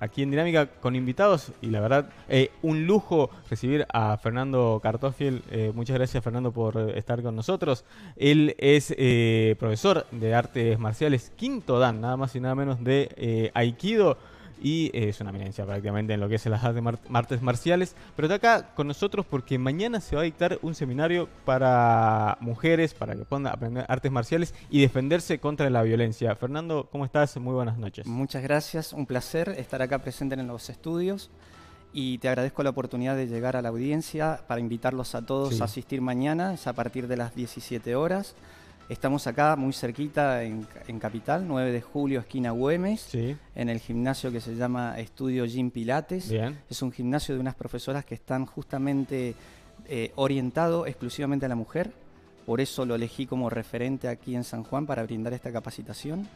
aquí en Dinámica con invitados y la verdad, eh, un lujo recibir a Fernando Cartofiel. Eh, muchas gracias Fernando por estar con nosotros. Él es eh, profesor de artes marciales quinto dan, nada más y nada menos de Aikido y eh, es una eminencia prácticamente en lo que es las artes marciales, pero está acá con nosotros porque mañana se va a dictar un seminario para mujeres, para que puedan aprender artes marciales y defenderse contra la violencia. Fernando, ¿cómo estás? Muy buenas noches. Muchas gracias, un placer estar acá presente en los estudios y te agradezco la oportunidad de llegar a la audiencia para invitarlos a todos a asistir mañana, es a partir de las 17 horas. Estamos acá muy cerquita en, Capital, 9 de julio, esquina Güemes, en el gimnasio que se llama Estudio Jim Pilates. Es un gimnasio de unas profesoras que están justamente eh, orientado exclusivamente a la mujer. Por eso lo elegí como referente aquí en San Juan para brindar esta capacitación.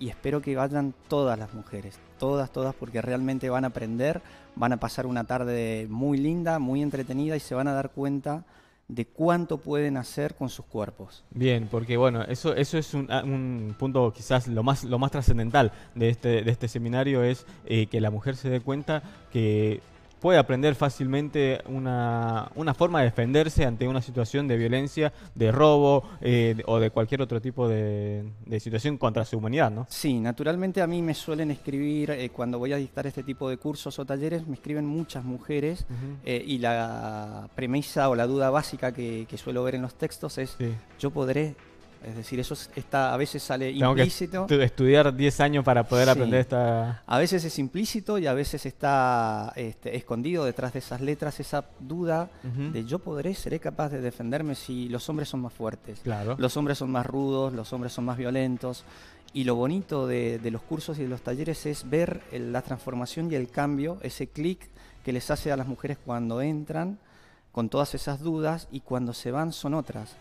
Y espero que vayan todas las mujeres, todas, todas, porque realmente van a aprender, van a pasar una tarde muy linda, muy entretenida y se van a dar cuenta de cuánto pueden hacer con sus cuerpos. Bien, porque bueno, eso, eso es un, ah, punto quizás lo más, lo más trascendental de este, de este seminario, es eh, que la mujer se dé cuenta que puede aprender fácilmente una, forma de defenderse ante una situación de violencia, de robo eh, o de cualquier otro tipo de, de, situación contra su humanidad, ¿no? Sí, naturalmente a mí me suelen escribir, eh, cuando voy a dictar este tipo de cursos o talleres, me escriben muchas mujeres eh, y la premisa o la duda básica que, suelo ver en los textos es, yo podré es decir, eso está, a veces sale implícito. estudiar 10 años para poder aprender esta... A veces es implícito y a veces está este, escondido detrás de esas letras esa duda de yo podré, seré capaz de defenderme si los hombres son más fuertes. Claro. Los hombres son más rudos, los hombres son más violentos. Y lo bonito de, los cursos y de los talleres es ver la transformación y el cambio, ese clic que les hace a las mujeres cuando entran con todas esas dudas y cuando se van son otras.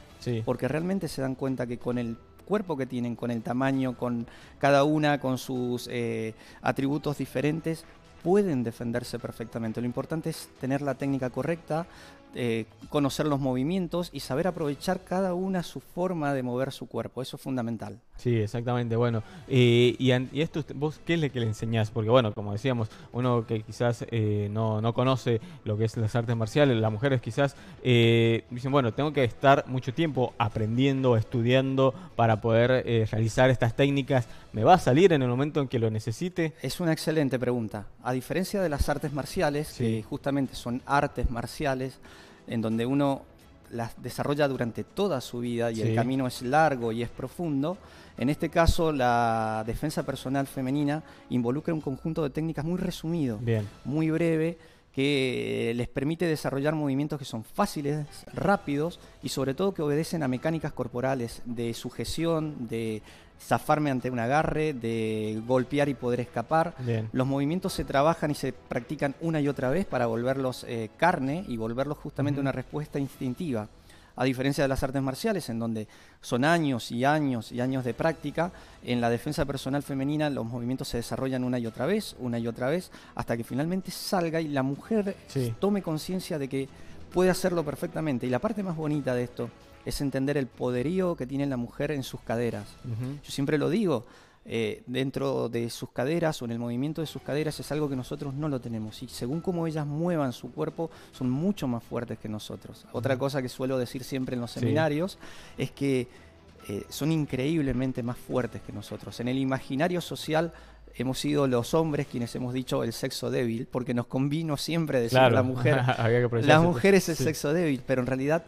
Porque realmente se dan cuenta que con el cuerpo que tienen, con el tamaño, con cada una, con sus eh, atributos diferentes, pueden defenderse perfectamente. Lo importante es tener la técnica correcta, eh, conocer los movimientos y saber aprovechar cada una su forma de mover su cuerpo. Eso es fundamental. Sí, exactamente. Bueno, y, esto, ¿vos qué es lo que le enseñás? Porque, bueno, como decíamos, uno que quizás eh, no, conoce lo que es las artes marciales, las mujeres quizás eh, dicen, bueno, tengo que estar mucho tiempo aprendiendo, estudiando para poder realizar estas técnicas. ¿Me va a salir en el momento en que lo necesite? Es una excelente pregunta. A diferencia de las artes marciales, que justamente son artes marciales, en donde uno las desarrolla durante toda su vida y el camino es largo y es profundo. En este caso, la defensa personal femenina involucra un conjunto de técnicas muy resumido, muy breve que les permite desarrollar movimientos que son fáciles, rápidos y sobre todo que obedecen a mecánicas corporales de sujeción, de zafarme ante un agarre, de golpear y poder escapar. Los movimientos se trabajan y se practican una y otra vez para volverlos eh, carne y volverlos justamente una respuesta instintiva a diferencia de las artes marciales, en donde son años y años y años de práctica, en la defensa personal femenina los movimientos se desarrollan una y otra vez, una y otra vez, hasta que finalmente salga y la mujer tome conciencia de que puede hacerlo perfectamente. Y la parte más bonita de esto es entender el poderío que tiene la mujer en sus caderas. Yo siempre lo digo, eh, dentro de sus caderas o en el movimiento de sus caderas es algo que nosotros no lo tenemos. Y según cómo ellas muevan su cuerpo, son mucho más fuertes que nosotros. Otra cosa que suelo decir siempre en los seminarios es que eh, son increíblemente más fuertes que nosotros. En el imaginario social hemos sido los hombres quienes hemos dicho el sexo débil, porque nos convino siempre decir la mujer. las mujeres es el sexo débil, pero en realidad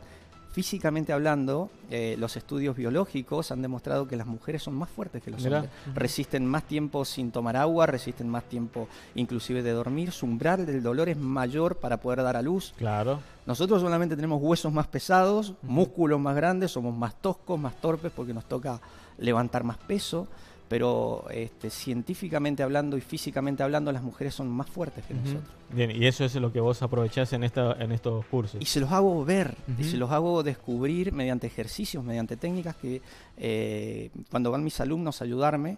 físicamente hablando, eh, los estudios biológicos han demostrado que las mujeres son más fuertes que los hombres. Resisten más tiempo sin tomar agua, resisten más tiempo inclusive de dormir, su umbral del dolor es mayor para poder dar a luz. Claro. Nosotros solamente tenemos huesos más pesados, músculos más grandes, somos más toscos, más torpes porque nos toca levantar más peso pero este, científicamente hablando y físicamente hablando las mujeres son más fuertes que nosotros. Bien, y eso es lo que vos aprovechás en, esta, en estos cursos. Y se los hago ver, y se los hago descubrir mediante ejercicios, mediante técnicas que eh, cuando van mis alumnos a ayudarme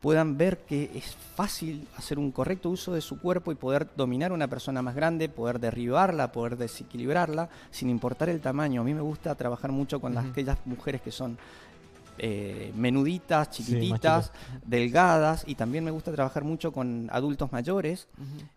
puedan ver que es fácil hacer un correcto uso de su cuerpo y poder dominar a una persona más grande, poder derribarla, poder desequilibrarla, sin importar el tamaño. A mí me gusta trabajar mucho con las, aquellas mujeres que son eh, menuditas, chiquititas, delgadas y también me gusta trabajar mucho con adultos mayores.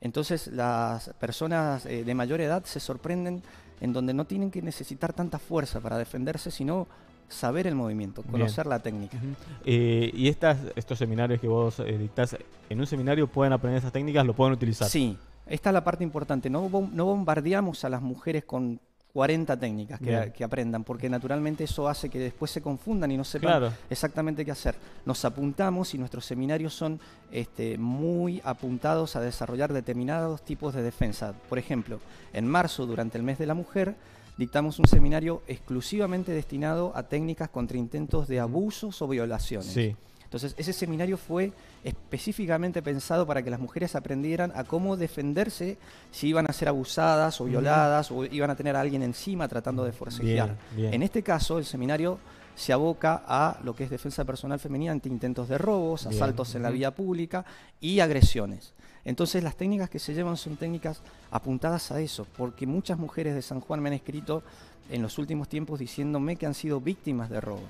Entonces las personas eh, de mayor edad se sorprenden en donde no tienen que necesitar tanta fuerza para defenderse, sino saber el movimiento, conocer la técnica. Eh, y estas, estos seminarios que vos dictás, en un seminario pueden aprender esas técnicas, lo pueden utilizar. Sí, esta es la parte importante. No, no bombardeamos a las mujeres con 40 técnicas que, aprendan, porque naturalmente eso hace que después se confundan y no sepan exactamente qué hacer. Nos apuntamos y nuestros seminarios son este, muy apuntados a desarrollar determinados tipos de defensa. Por ejemplo, en marzo, durante el mes de la mujer, dictamos un seminario exclusivamente destinado a técnicas contra intentos de abusos o violaciones. Sí. Entonces, ese seminario fue específicamente pensado para que las mujeres aprendieran a cómo defenderse si iban a ser abusadas o violadas o iban a tener a alguien encima tratando de forcejear. En este caso, el seminario se aboca a lo que es defensa personal femenina ante intentos de robos, asaltos en la vía pública y agresiones. Entonces las técnicas que se llevan son técnicas apuntadas a eso, porque muchas mujeres de San Juan me han escrito en los últimos tiempos diciéndome que han sido víctimas de robo.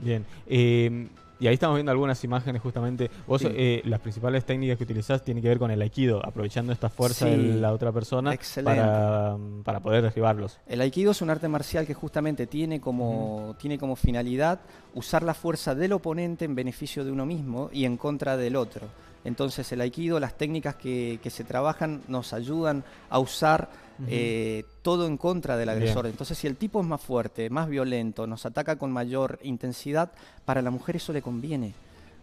bien. Eh, y ahí estamos viendo algunas imágenes justamente. Vos, eh, las principales técnicas que utilizás tienen que ver con el aikido, aprovechando esta fuerza de la otra persona para, poder derribarlos. El aikido es un arte marcial que justamente tiene como, tiene como finalidad usar la fuerza del oponente en beneficio de uno mismo y en contra del otro. Entonces el aikido, las técnicas que, se trabajan nos ayudan a usar eh, todo en contra del agresor. Entonces si el tipo es más fuerte, más violento, nos ataca con mayor intensidad, para la mujer eso le conviene.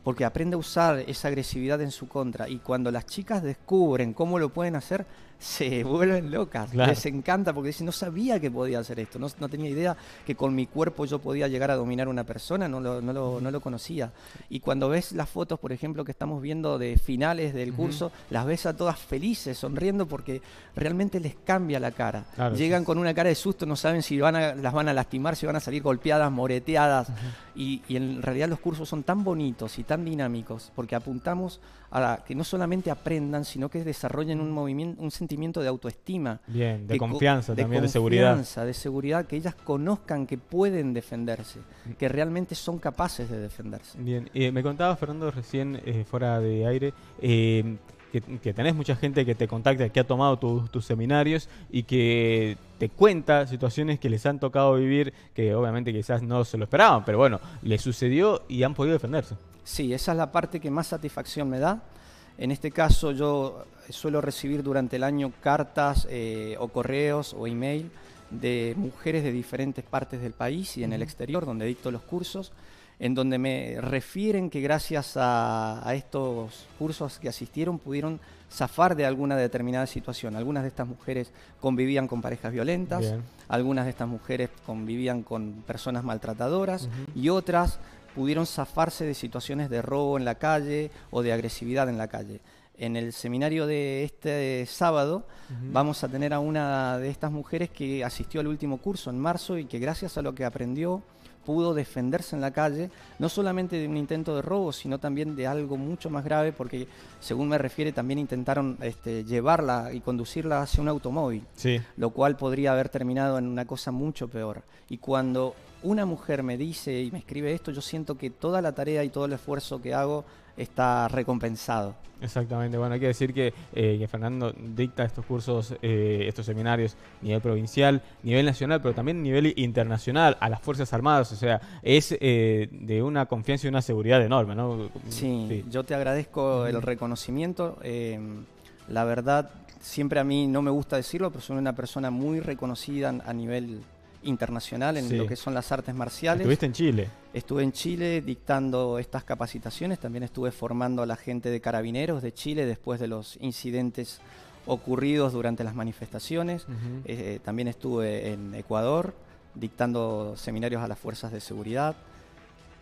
Porque aprende a usar esa agresividad en su contra. Y cuando las chicas descubren cómo lo pueden hacer, se vuelven locas, les encanta porque dicen, no sabía que podía hacer esto, no, tenía idea que con mi cuerpo yo podía llegar a dominar a una persona, no lo, no, lo, conocía. Y cuando ves las fotos, por ejemplo, que estamos viendo de finales del curso, las ves a todas felices, sonriendo porque realmente les cambia la cara. Llegan con una cara de susto, no saben si las van a lastimar, si van a salir golpeadas, moreteadas. y, en realidad los cursos son tan bonitos y tan dinámicos porque apuntamos a que no solamente aprendan, sino que desarrollen un movimiento, un sentimiento de autoestima. Bien, de confianza de, seguridad. De seguridad, que ellas conozcan que pueden defenderse, que realmente son capaces de defenderse. Bien, eh, me contaba Fernando recién eh, fuera de aire. Eh, que, tenés mucha gente que te contacta, que ha tomado tus seminarios y que te cuenta situaciones que les han tocado vivir, que obviamente quizás no se lo esperaban, pero bueno, le sucedió y han podido defenderse. Sí, esa es la parte que más satisfacción me da, en este caso yo eh, suelo recibir durante el año cartas eh, o correos o email de mujeres de diferentes partes del país y en el exterior donde dicto los cursos, en donde me refieren que gracias a, estos cursos que asistieron pudieron zafar de alguna determinada situación. Algunas de estas mujeres convivían con parejas violentas, algunas de estas mujeres convivían con personas maltratadoras y otras pudieron zafarse de situaciones de robo en la calle o de agresividad en la calle. En el seminario de este sábado vamos a tener a una de estas mujeres que asistió al último curso en marzo y que gracias a lo que aprendió pudo defenderse en la calle, no solamente de un intento de robo, sino también de algo mucho más grave, porque según me refiere también intentaron este, llevarla y conducirla hacia un automóvil, lo cual podría haber terminado en una cosa mucho peor. Y cuando una mujer me dice y me escribe esto, yo siento que toda la tarea y todo el esfuerzo que hago está recompensado. Exactamente, bueno, hay que decir que, eh, Fernando dicta estos cursos, eh, estos seminarios a nivel provincial, nivel nacional, pero también a nivel internacional, a las Fuerzas Armadas, o sea, es eh, de una confianza y una seguridad enorme, ¿no? Sí, sí. yo te agradezco el reconocimiento, la verdad, siempre a mí no me gusta decirlo, pero soy una persona muy reconocida a nivel internacional en lo que son las artes marciales. ¿Estuviste en Chile? Estuve en Chile dictando estas capacitaciones, también estuve formando a la gente de carabineros de Chile después de los incidentes ocurridos durante las manifestaciones. Eh, también estuve en Ecuador dictando seminarios a las fuerzas de seguridad.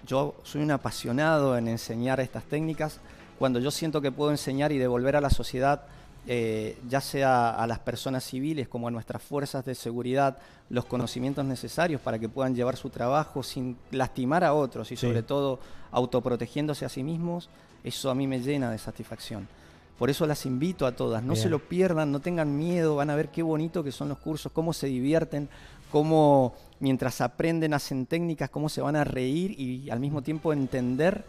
Yo soy un apasionado en enseñar estas técnicas. Cuando yo siento que puedo enseñar y devolver a la sociedad eh, ya sea a las personas civiles como a nuestras fuerzas de seguridad, los conocimientos necesarios para que puedan llevar su trabajo sin lastimar a otros y sobre todo autoprotegiéndose a sí mismos, eso a mí me llena de satisfacción. Por eso las invito a todas, no se lo pierdan, no tengan miedo, van a ver qué bonito que son los cursos, cómo se divierten, cómo mientras aprenden hacen técnicas, cómo se van a reír y al mismo tiempo entender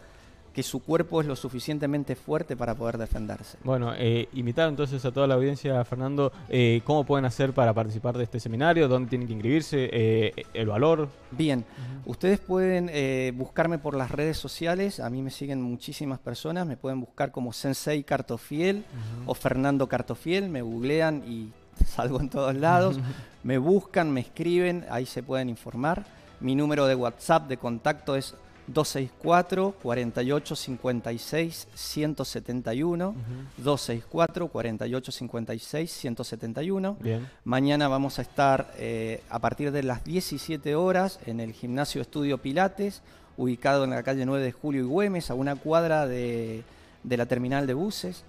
que su cuerpo es lo suficientemente fuerte para poder defenderse. Bueno, eh, invitar entonces a toda la audiencia, Fernando, eh, cómo pueden hacer para participar de este seminario, dónde tienen que inscribirse, eh, el valor. Bien, ustedes pueden buscarme por las redes sociales, a mí me siguen muchísimas personas, me pueden buscar como Sensei Cartofiel o Fernando Cartofiel, me googlean y salgo en todos lados, me buscan, me escriben, ahí se pueden informar. Mi número de WhatsApp de contacto es 264 48 56 171. 264 48 56 171. Mañana vamos a estar eh, a partir de las 17 horas en el gimnasio Estudio Pilates, ubicado en la calle 9 de Julio y Güemes, a una cuadra de, de la terminal de buses.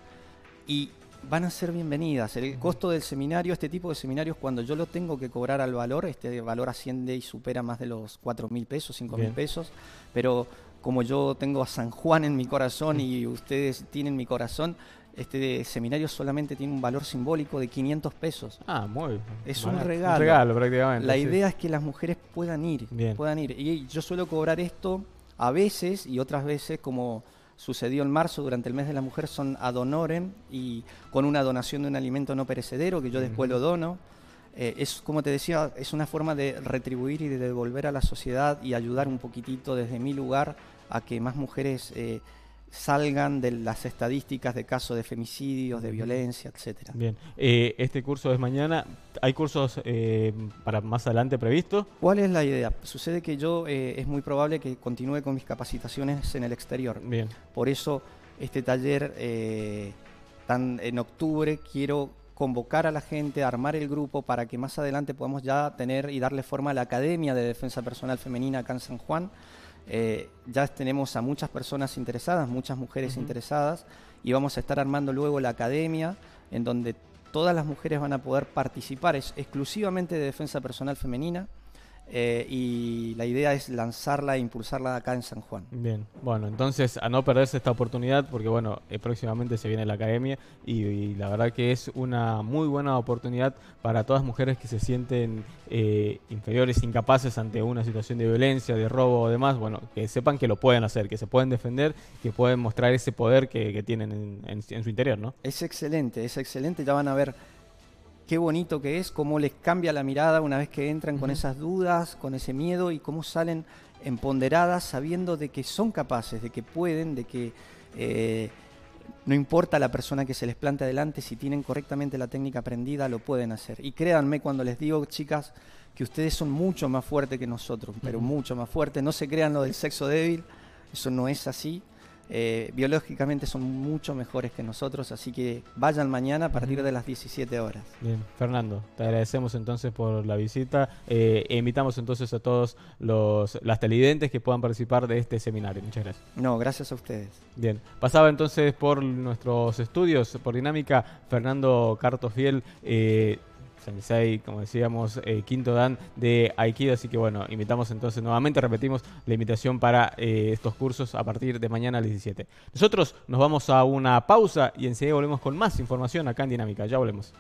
Y van a ser bienvenidas. El costo del seminario, este tipo de seminarios, cuando yo lo tengo que cobrar al valor, este valor asciende y supera más de los 4.000 mil pesos, 5.000 mil pesos, pero como yo tengo a San Juan en mi corazón y ustedes tienen mi corazón, este seminario solamente tiene un valor simbólico de 500 pesos. Ah, muy bien. Es un regalo. un regalo. prácticamente. La idea es que las mujeres puedan ir, puedan ir. Y yo suelo cobrar esto a veces y otras veces como sucedió en marzo durante el mes de la mujer son adonoren y con una donación de un alimento no perecedero que yo después lo dono. Eh, es, como te decía, es una forma de retribuir y de devolver a la sociedad y ayudar un poquitito desde mi lugar a que más mujeres eh, salgan de las estadísticas de casos de femicidios, de violencia, etcétera. Bien, eh, este curso es mañana. ¿Hay cursos eh, para más adelante previstos? ¿Cuál es la idea? Sucede que yo eh, es muy probable que continúe con mis capacitaciones en el exterior. Bien. Por eso este taller tan en octubre quiero convocar a la gente, armar el grupo para que más adelante podamos ya tener y darle forma a la Academia de Defensa Personal Femenina acá en San Juan eh, ya tenemos a muchas personas interesadas, muchas mujeres interesadas, y vamos a estar armando luego la academia en donde todas las mujeres van a poder participar, exclusivamente de defensa personal femenina. Eh, y la idea es lanzarla e impulsarla acá en San Juan. Bien, bueno, entonces a no perderse esta oportunidad, porque bueno, eh, próximamente se viene la academia y, la verdad que es una muy buena oportunidad para todas mujeres que se sienten eh, inferiores, incapaces ante una situación de violencia, de robo o demás, bueno, que sepan que lo pueden hacer, que se pueden defender, que pueden mostrar ese poder que, tienen en su interior, ¿no? Es excelente, es excelente, ya van a ver qué bonito que es, cómo les cambia la mirada una vez que entran con esas dudas, con ese miedo y cómo salen empoderadas sabiendo de que son capaces, de que pueden, de que eh, no importa la persona que se les plantea adelante, si tienen correctamente la técnica aprendida, lo pueden hacer. Y créanme cuando les digo, chicas, que ustedes son mucho más fuertes que nosotros, pero mucho más fuertes. No se crean lo del sexo débil, eso no es así. Eh, biológicamente son mucho mejores que nosotros, así que vayan mañana a partir de las 17 horas. Bien, Fernando, te agradecemos entonces por la visita. Eh, e invitamos entonces a todos los las televidentes que puedan participar de este seminario. Muchas gracias. No, gracias a ustedes. Bien, pasaba entonces por nuestros estudios, por dinámica, Fernando Cartofiel eh, sensei, como decíamos, eh, Quinto Dan de Aikido. Así que bueno, invitamos entonces nuevamente, repetimos la invitación para eh, estos cursos a partir de mañana a las 17. Nosotros nos vamos a una pausa y enseguida volvemos con más información acá en Dinámica. Ya volvemos.